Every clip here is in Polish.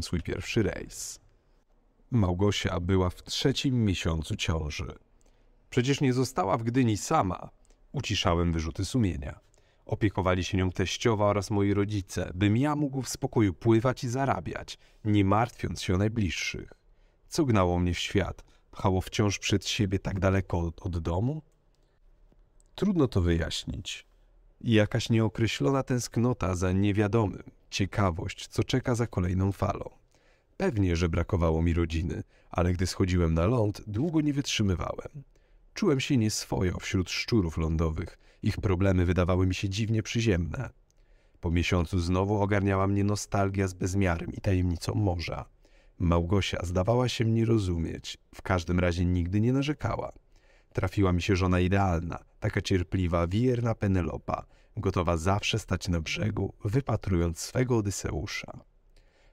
swój pierwszy rejs. Małgosia była w trzecim miesiącu ciąży. Przecież nie została w Gdyni sama. Uciszałem wyrzuty sumienia. Opiekowali się nią teściowa oraz moi rodzice, bym ja mógł w spokoju pływać i zarabiać, nie martwiąc się o najbliższych. Co gnało mnie w świat? Pchało wciąż przed siebie tak daleko od, od domu? Trudno to wyjaśnić. Jakaś nieokreślona tęsknota za niewiadomym, ciekawość, co czeka za kolejną falą. Pewnie, że brakowało mi rodziny, ale gdy schodziłem na ląd, długo nie wytrzymywałem. Czułem się nieswojo wśród szczurów lądowych, ich problemy wydawały mi się dziwnie przyziemne. Po miesiącu znowu ogarniała mnie nostalgia z bezmiarem i tajemnicą morza. Małgosia zdawała się mnie rozumieć, w każdym razie nigdy nie narzekała. Trafiła mi się żona idealna, taka cierpliwa, wierna Penelopa – gotowa zawsze stać na brzegu, wypatrując swego Odyseusza.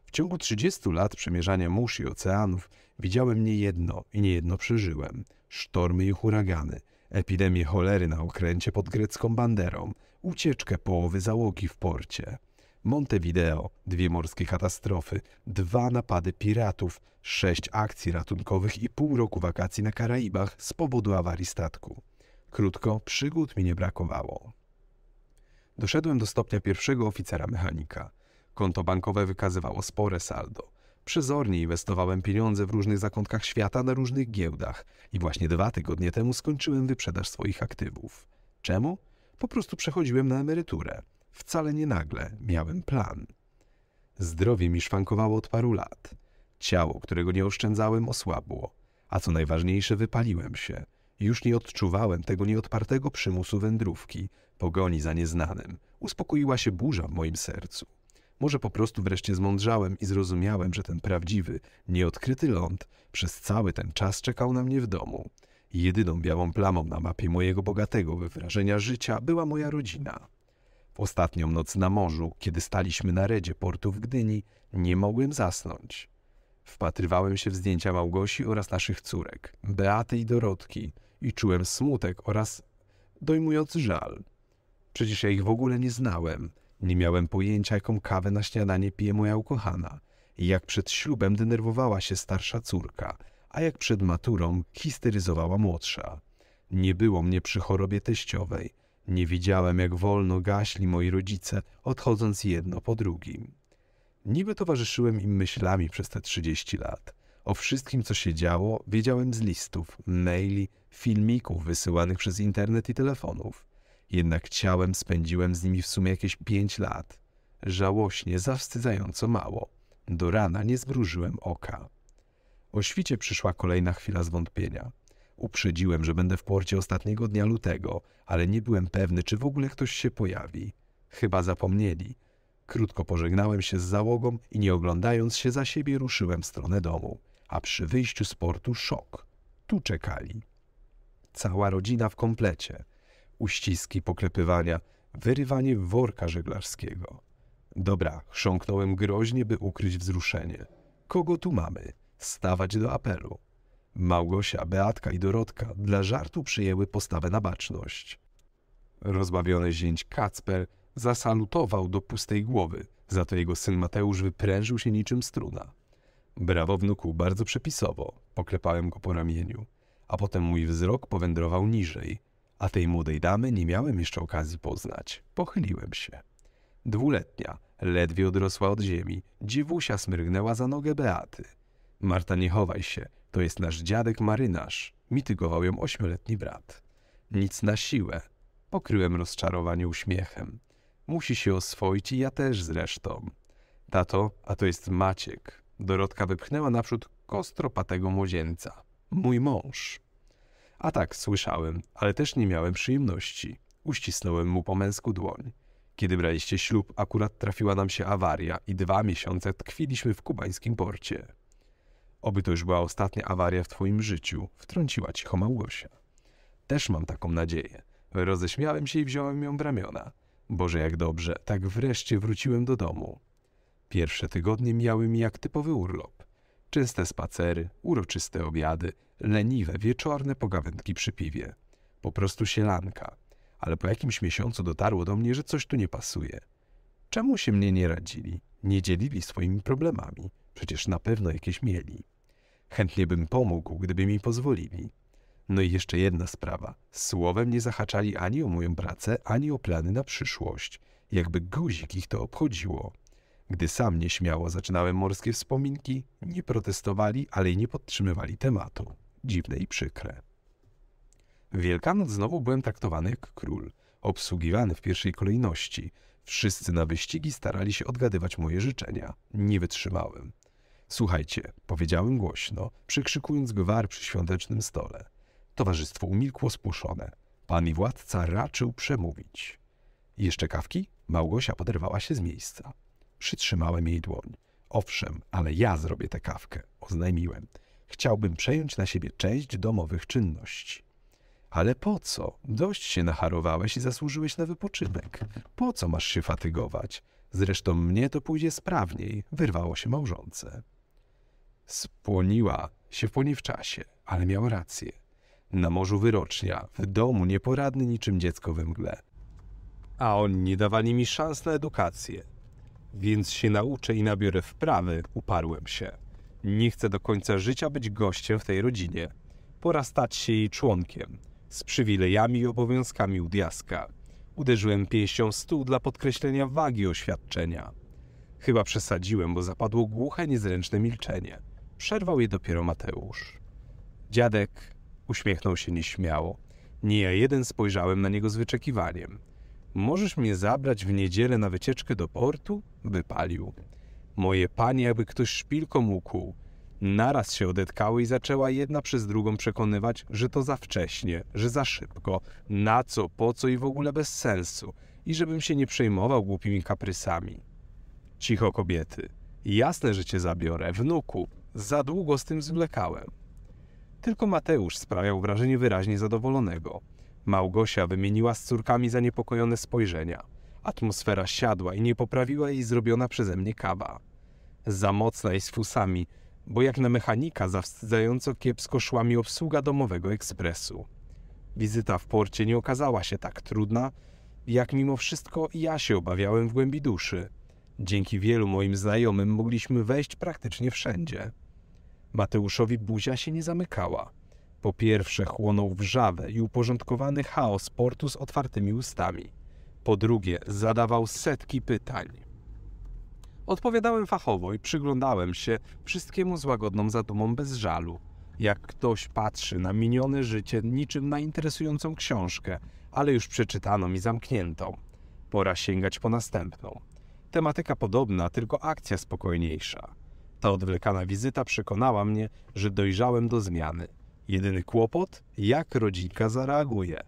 W ciągu 30 lat przemierzania mórz i oceanów widziałem niejedno i niejedno przeżyłem. Sztormy i huragany, epidemię cholery na okręcie pod grecką banderą, ucieczkę połowy załogi w porcie. Montevideo, dwie morskie katastrofy, dwa napady piratów, sześć akcji ratunkowych i pół roku wakacji na Karaibach z powodu awarii statku. Krótko, przygód mi nie brakowało. Doszedłem do stopnia pierwszego oficera mechanika. Konto bankowe wykazywało spore saldo. Przezornie inwestowałem pieniądze w różnych zakątkach świata na różnych giełdach i właśnie dwa tygodnie temu skończyłem wyprzedaż swoich aktywów. Czemu? Po prostu przechodziłem na emeryturę. Wcale nie nagle, miałem plan. Zdrowie mi szwankowało od paru lat. Ciało, którego nie oszczędzałem, osłabło. A co najważniejsze, wypaliłem się. Już nie odczuwałem tego nieodpartego przymusu wędrówki, pogoni za nieznanym, uspokoiła się burza w moim sercu. Może po prostu wreszcie zmądrzałem i zrozumiałem, że ten prawdziwy, nieodkryty ląd przez cały ten czas czekał na mnie w domu. Jedyną białą plamą na mapie mojego bogatego wywrażenia życia była moja rodzina. W ostatnią noc na morzu, kiedy staliśmy na redzie portu w Gdyni, nie mogłem zasnąć. Wpatrywałem się w zdjęcia Małgosi oraz naszych córek, Beaty i Dorotki i czułem smutek oraz dojmujący żal. Przecież ja ich w ogóle nie znałem. Nie miałem pojęcia, jaką kawę na śniadanie pije moja ukochana. I jak przed ślubem denerwowała się starsza córka, a jak przed maturą histeryzowała młodsza. Nie było mnie przy chorobie teściowej. Nie widziałem, jak wolno gaśli moi rodzice, odchodząc jedno po drugim. Niby towarzyszyłem im myślami przez te trzydzieści lat. O wszystkim, co się działo, wiedziałem z listów, maili, filmików wysyłanych przez internet i telefonów. Jednak ciałem spędziłem z nimi w sumie jakieś pięć lat. Żałośnie, zawstydzająco mało. Do rana nie zmrużyłem oka. O świcie przyszła kolejna chwila zwątpienia. Uprzedziłem, że będę w porcie ostatniego dnia lutego, ale nie byłem pewny, czy w ogóle ktoś się pojawi. Chyba zapomnieli. Krótko pożegnałem się z załogą i nie oglądając się za siebie ruszyłem w stronę domu, a przy wyjściu z portu szok. Tu czekali. Cała rodzina w komplecie uściski, poklepywania, wyrywanie worka żeglarskiego. Dobra, chrząknąłem groźnie, by ukryć wzruszenie. Kogo tu mamy? Stawać do apelu. Małgosia, Beatka i Dorotka dla żartu przyjęły postawę na baczność. Rozbawiony zięć Kacper zasalutował do pustej głowy, za to jego syn Mateusz wyprężył się niczym struna. Brawo wnuku, bardzo przepisowo, poklepałem go po ramieniu, a potem mój wzrok powędrował niżej, a tej młodej damy nie miałem jeszcze okazji poznać. Pochyliłem się. Dwuletnia, ledwie odrosła od ziemi, dziewusia smrygnęła za nogę Beaty. Marta, nie chowaj się, to jest nasz dziadek marynarz, mitygował ją ośmioletni brat. Nic na siłę. Pokryłem rozczarowanie uśmiechem. Musi się oswoić i ja też zresztą. Tato, a to jest Maciek. Dorotka wypchnęła naprzód kostropatego młodzieńca. Mój mąż. A tak, słyszałem, ale też nie miałem przyjemności. Uścisnąłem mu po męsku dłoń. Kiedy braliście ślub, akurat trafiła nam się awaria i dwa miesiące tkwiliśmy w kubańskim porcie. Oby to już była ostatnia awaria w twoim życiu, wtrąciła cicho Małgosia. Też mam taką nadzieję. Roześmiałem się i wziąłem ją w ramiona. Boże, jak dobrze, tak wreszcie wróciłem do domu. Pierwsze tygodnie miały mi jak typowy urlop. Czyste spacery, uroczyste obiady, leniwe, wieczorne pogawędki przy piwie. Po prostu sielanka. Ale po jakimś miesiącu dotarło do mnie, że coś tu nie pasuje. Czemu się mnie nie radzili? Nie dzielili swoimi problemami. Przecież na pewno jakieś mieli. Chętnie bym pomógł, gdyby mi pozwolili. No i jeszcze jedna sprawa. Słowem nie zahaczali ani o moją pracę, ani o plany na przyszłość. Jakby guzik ich to obchodziło. Gdy sam nieśmiało zaczynałem morskie wspominki, nie protestowali, ale i nie podtrzymywali tematu. Dziwne i przykre. W Wielkanoc znowu byłem traktowany jak król, obsługiwany w pierwszej kolejności. Wszyscy na wyścigi starali się odgadywać moje życzenia. Nie wytrzymałem. Słuchajcie, powiedziałem głośno, przykrzykując gwar przy świątecznym stole. Towarzystwo umilkło spuszone. Pan i władca raczył przemówić. Jeszcze kawki? Małgosia poderwała się z miejsca. Przytrzymałem jej dłoń. Owszem, ale ja zrobię tę kawkę, oznajmiłem. Chciałbym przejąć na siebie część domowych czynności. Ale po co? Dość się nacharowałeś i zasłużyłeś na wypoczynek. Po co masz się fatygować? Zresztą mnie to pójdzie sprawniej, wyrwało się małżonce. Spłoniła się w poniewczasie, ale miał rację. Na morzu wyrocznia, w domu nieporadny niczym dziecko we mgle. A oni nie dawali mi szans na edukację. Więc się nauczę i nabiorę wprawy, uparłem się. Nie chcę do końca życia być gościem w tej rodzinie. Pora stać się jej członkiem. Z przywilejami i obowiązkami diaska. Uderzyłem pięścią w stół dla podkreślenia wagi oświadczenia. Chyba przesadziłem, bo zapadło głuche, niezręczne milczenie. Przerwał je dopiero Mateusz. Dziadek uśmiechnął się nieśmiało. Nie ja jeden spojrzałem na niego z wyczekiwaniem. Możesz mnie zabrać w niedzielę na wycieczkę do portu? Wypalił. Moje panie jakby ktoś szpilką ukłuł. Naraz się odetkały i zaczęła jedna przez drugą przekonywać, że to za wcześnie, że za szybko, na co, po co i w ogóle bez sensu i żebym się nie przejmował głupimi kaprysami. Cicho kobiety. Jasne, że cię zabiorę, wnuku. Za długo z tym zwlekałem. Tylko Mateusz sprawiał wrażenie wyraźnie zadowolonego. Małgosia wymieniła z córkami zaniepokojone spojrzenia. Atmosfera siadła i nie poprawiła jej zrobiona przeze mnie kawa. Za mocna i z fusami, bo jak na mechanika zawstydzająco kiepsko szła mi obsługa domowego ekspresu. Wizyta w porcie nie okazała się tak trudna, jak mimo wszystko ja się obawiałem w głębi duszy. Dzięki wielu moim znajomym mogliśmy wejść praktycznie wszędzie. Mateuszowi buzia się nie zamykała. Po pierwsze chłonął wrzawę i uporządkowany chaos portu z otwartymi ustami. Po drugie zadawał setki pytań. Odpowiadałem fachowo i przyglądałem się wszystkiemu z łagodną zadumą bez żalu. Jak ktoś patrzy na minione życie niczym na interesującą książkę, ale już przeczytaną i zamkniętą. Pora sięgać po następną. Tematyka podobna, tylko akcja spokojniejsza. Ta odwlekana wizyta przekonała mnie, że dojrzałem do zmiany – Jedyny kłopot, jak rodzinka zareaguje.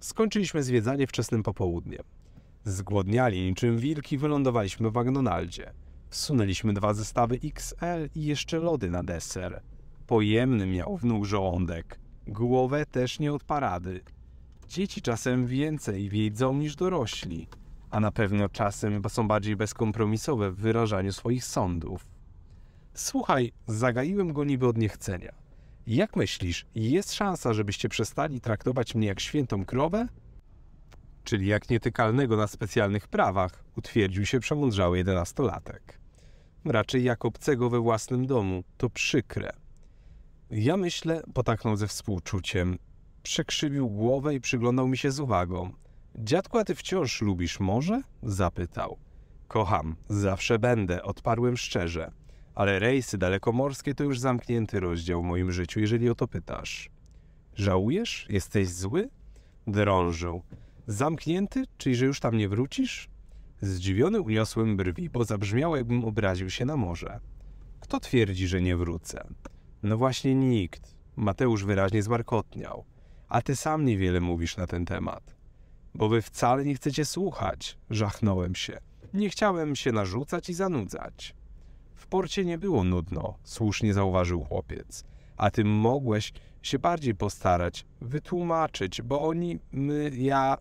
Skończyliśmy zwiedzanie wczesnym popołudniem. Zgłodniali niczym wilki wylądowaliśmy w McDonaldzie. Wsunęliśmy dwa zestawy XL i jeszcze lody na deser. Pojemny miał wnuk żołądek. Głowę też nie od parady. Dzieci czasem więcej wiedzą niż dorośli, a na pewno czasem są bardziej bezkompromisowe w wyrażaniu swoich sądów. Słuchaj, zagaiłem go niby od niechcenia. Jak myślisz, jest szansa, żebyście przestali traktować mnie jak świętą krowę? Czyli jak nietykalnego na specjalnych prawach, utwierdził się przemądrzały jedenastolatek. Raczej jak obcego we własnym domu, to przykre. Ja myślę, potaknął ze współczuciem. Przekrzywił głowę i przyglądał mi się z uwagą. Dziadku, a ty wciąż lubisz morze? Zapytał. Kocham, zawsze będę, odparłem szczerze ale rejsy dalekomorskie to już zamknięty rozdział w moim życiu, jeżeli o to pytasz. Żałujesz? Jesteś zły? Drążył. Zamknięty? Czyli że już tam nie wrócisz? Zdziwiony uniosłem brwi, bo zabrzmiało, jakbym obraził się na morze. Kto twierdzi, że nie wrócę? No właśnie nikt. Mateusz wyraźnie zmarkotniał. A ty sam niewiele mówisz na ten temat. Bo wy wcale nie chcecie słuchać, żachnąłem się. Nie chciałem się narzucać i zanudzać. W porcie nie było nudno, słusznie zauważył chłopiec. A ty mogłeś się bardziej postarać, wytłumaczyć, bo oni, my, ja...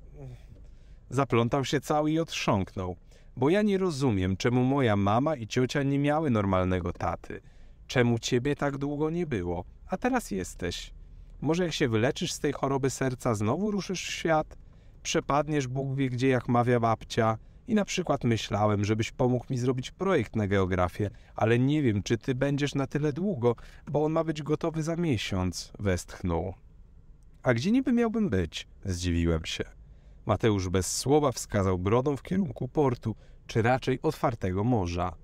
Zaplątał się cały i otrząknął. Bo ja nie rozumiem, czemu moja mama i ciocia nie miały normalnego taty. Czemu ciebie tak długo nie było, a teraz jesteś. Może jak się wyleczysz z tej choroby serca, znowu ruszysz w świat? Przepadniesz, Bóg wie gdzie, jak mawia babcia. I na przykład myślałem, żebyś pomógł mi zrobić projekt na geografię, ale nie wiem, czy ty będziesz na tyle długo, bo on ma być gotowy za miesiąc, westchnął. A gdzie niby miałbym być? Zdziwiłem się. Mateusz bez słowa wskazał brodą w kierunku portu, czy raczej otwartego morza.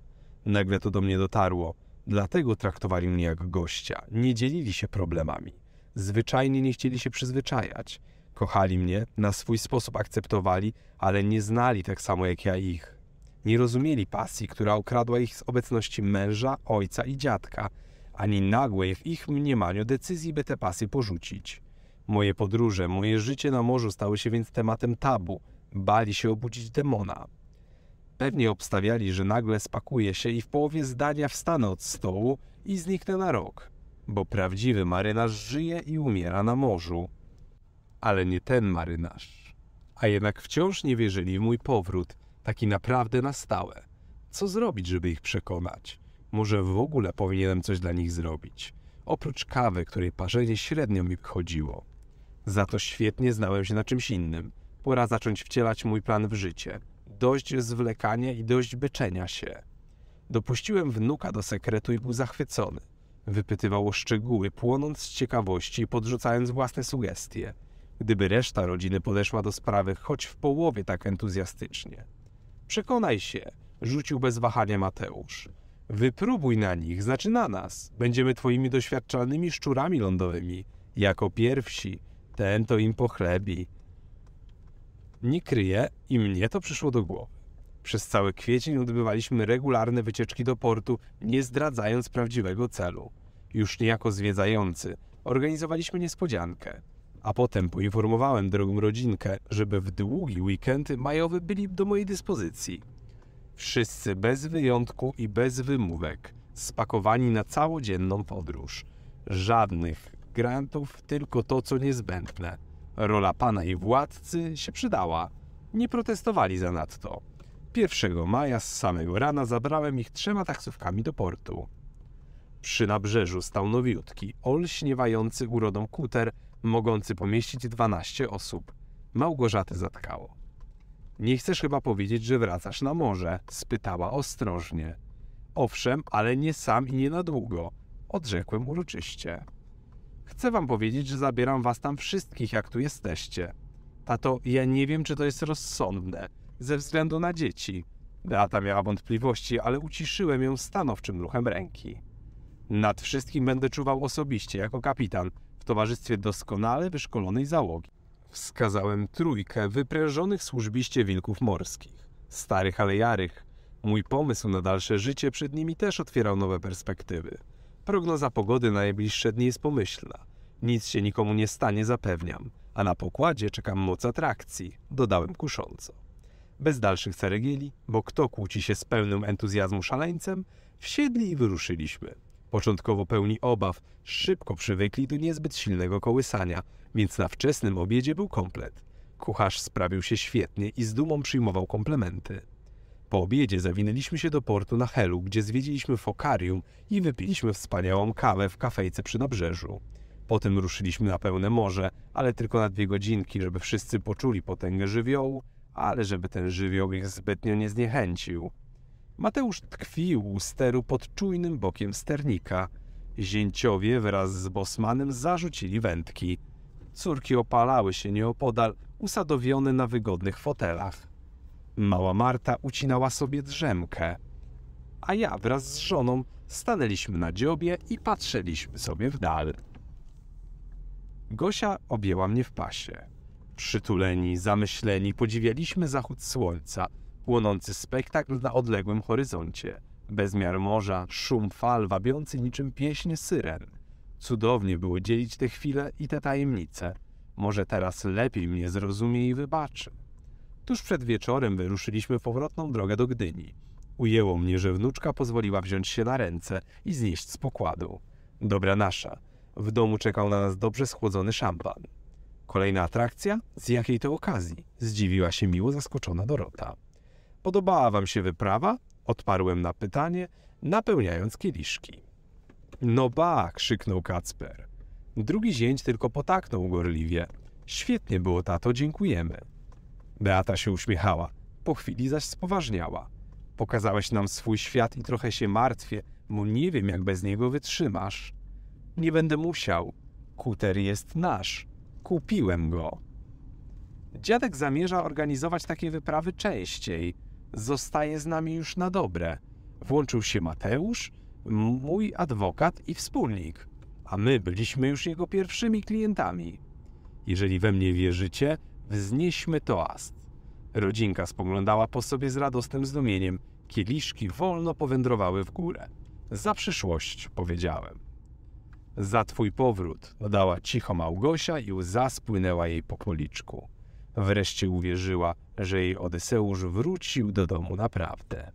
Nagle to do mnie dotarło. Dlatego traktowali mnie jak gościa. Nie dzielili się problemami. Zwyczajnie nie chcieli się przyzwyczajać. Kochali mnie, na swój sposób akceptowali, ale nie znali tak samo jak ja ich. Nie rozumieli pasji, która ukradła ich z obecności męża, ojca i dziadka, ani nagłej w ich mniemaniu decyzji, by te pasje porzucić. Moje podróże, moje życie na morzu stały się więc tematem tabu. Bali się obudzić demona. Pewnie obstawiali, że nagle spakuję się i w połowie zdania wstanę od stołu i zniknę na rok. Bo prawdziwy marynarz żyje i umiera na morzu ale nie ten marynarz. A jednak wciąż nie wierzyli w mój powrót, taki naprawdę na stałe. Co zrobić, żeby ich przekonać? Może w ogóle powinienem coś dla nich zrobić. Oprócz kawy, której parzenie średnio mi chodziło. Za to świetnie znałem się na czymś innym. Pora zacząć wcielać mój plan w życie. Dość zwlekania i dość byczenia się. Dopuściłem wnuka do sekretu i był zachwycony. Wypytywał o szczegóły, płonąc z ciekawości i podrzucając własne sugestie – gdyby reszta rodziny podeszła do sprawy choć w połowie tak entuzjastycznie. Przekonaj się, rzucił bez wahania Mateusz. Wypróbuj na nich, znaczy na nas. Będziemy twoimi doświadczalnymi szczurami lądowymi. Jako pierwsi, ten to im pochlebi. Nie kryję i mnie to przyszło do głowy. Przez cały kwiecień odbywaliśmy regularne wycieczki do portu, nie zdradzając prawdziwego celu. Już niejako zwiedzający, organizowaliśmy niespodziankę. A potem poinformowałem drogą rodzinkę, żeby w długi weekendy majowy byli do mojej dyspozycji. Wszyscy bez wyjątku i bez wymówek, spakowani na całodzienną podróż. Żadnych grantów, tylko to, co niezbędne. Rola pana i władcy się przydała. Nie protestowali zanadto. 1 maja z samego rana zabrałem ich trzema taksówkami do portu. Przy nabrzeżu stał nowiutki, olśniewający urodą kuter, mogący pomieścić 12 osób. Małgorzaty zatkało. Nie chcesz chyba powiedzieć, że wracasz na morze? spytała ostrożnie. Owszem, ale nie sam i nie na długo, odrzekłem uroczyście. Chcę wam powiedzieć, że zabieram was tam wszystkich, jak tu jesteście. Tato, ja nie wiem, czy to jest rozsądne, ze względu na dzieci. Beata miała wątpliwości, ale uciszyłem ją stanowczym ruchem ręki. Nad wszystkim będę czuwał osobiście, jako kapitan, w towarzystwie doskonale wyszkolonej załogi. Wskazałem trójkę wyprężonych służbiście wilków morskich, starych ale jarych. Mój pomysł na dalsze życie przed nimi też otwierał nowe perspektywy. Prognoza pogody na najbliższe dni jest pomyślna. Nic się nikomu nie stanie, zapewniam. A na pokładzie czekam moc atrakcji, dodałem kusząco. Bez dalszych ceregieli, bo kto kłóci się z pełnym entuzjazmu szaleńcem, wsiedli i wyruszyliśmy. Początkowo pełni obaw, szybko przywykli do niezbyt silnego kołysania, więc na wczesnym obiedzie był komplet. Kucharz sprawił się świetnie i z dumą przyjmował komplementy. Po obiedzie zawinęliśmy się do portu na Helu, gdzie zwiedziliśmy fokarium i wypiliśmy wspaniałą kawę w kafejce przy nabrzeżu. Potem ruszyliśmy na pełne morze, ale tylko na dwie godzinki, żeby wszyscy poczuli potęgę żywiołu, ale żeby ten żywioł ich zbytnio nie zniechęcił. Mateusz tkwił u steru pod czujnym bokiem sternika. Zięciowie wraz z bosmanem zarzucili wędki. Córki opalały się nieopodal, usadowione na wygodnych fotelach. Mała Marta ucinała sobie drzemkę, a ja wraz z żoną stanęliśmy na dziobie i patrzyliśmy sobie w dal. Gosia objęła mnie w pasie. Przytuleni, zamyśleni, podziwialiśmy zachód słońca – Płonący spektakl na odległym horyzoncie. Bezmiar morza, szum fal wabiący niczym pieśń syren. Cudownie było dzielić te chwile i te tajemnice. Może teraz lepiej mnie zrozumie i wybaczy. Tuż przed wieczorem wyruszyliśmy powrotną drogę do Gdyni. Ujęło mnie, że wnuczka pozwoliła wziąć się na ręce i znieść z pokładu. Dobra nasza. W domu czekał na nas dobrze schłodzony szampan. Kolejna atrakcja? Z jakiej to okazji? Zdziwiła się miło zaskoczona Dorota. Podobała wam się wyprawa? Odparłem na pytanie, napełniając kieliszki. No ba! krzyknął Kacper. Drugi zięć tylko potaknął gorliwie. Świetnie było, tato, dziękujemy. Beata się uśmiechała, po chwili zaś spoważniała. Pokazałeś nam swój świat i trochę się martwię, bo nie wiem, jak bez niego wytrzymasz. Nie będę musiał. Kuter jest nasz. Kupiłem go. Dziadek zamierza organizować takie wyprawy częściej – zostaje z nami już na dobre. Włączył się Mateusz, mój adwokat i wspólnik, a my byliśmy już jego pierwszymi klientami. Jeżeli we mnie wierzycie, wznieśmy toast. Rodzinka spoglądała po sobie z radosnym zdumieniem. Kieliszki wolno powędrowały w górę. Za przyszłość, powiedziałem. Za twój powrót, dodała cicho Małgosia i łza spłynęła jej po policzku. Wreszcie uwierzyła, że jej Odyseusz wrócił do domu naprawdę.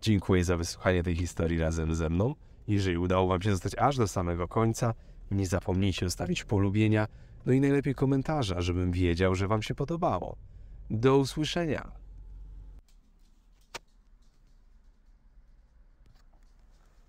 Dziękuję za wysłuchanie tej historii razem ze mną. Jeżeli udało Wam się zostać aż do samego końca, nie zapomnijcie zostawić polubienia, no i najlepiej komentarza, żebym wiedział, że Wam się podobało. Do usłyszenia!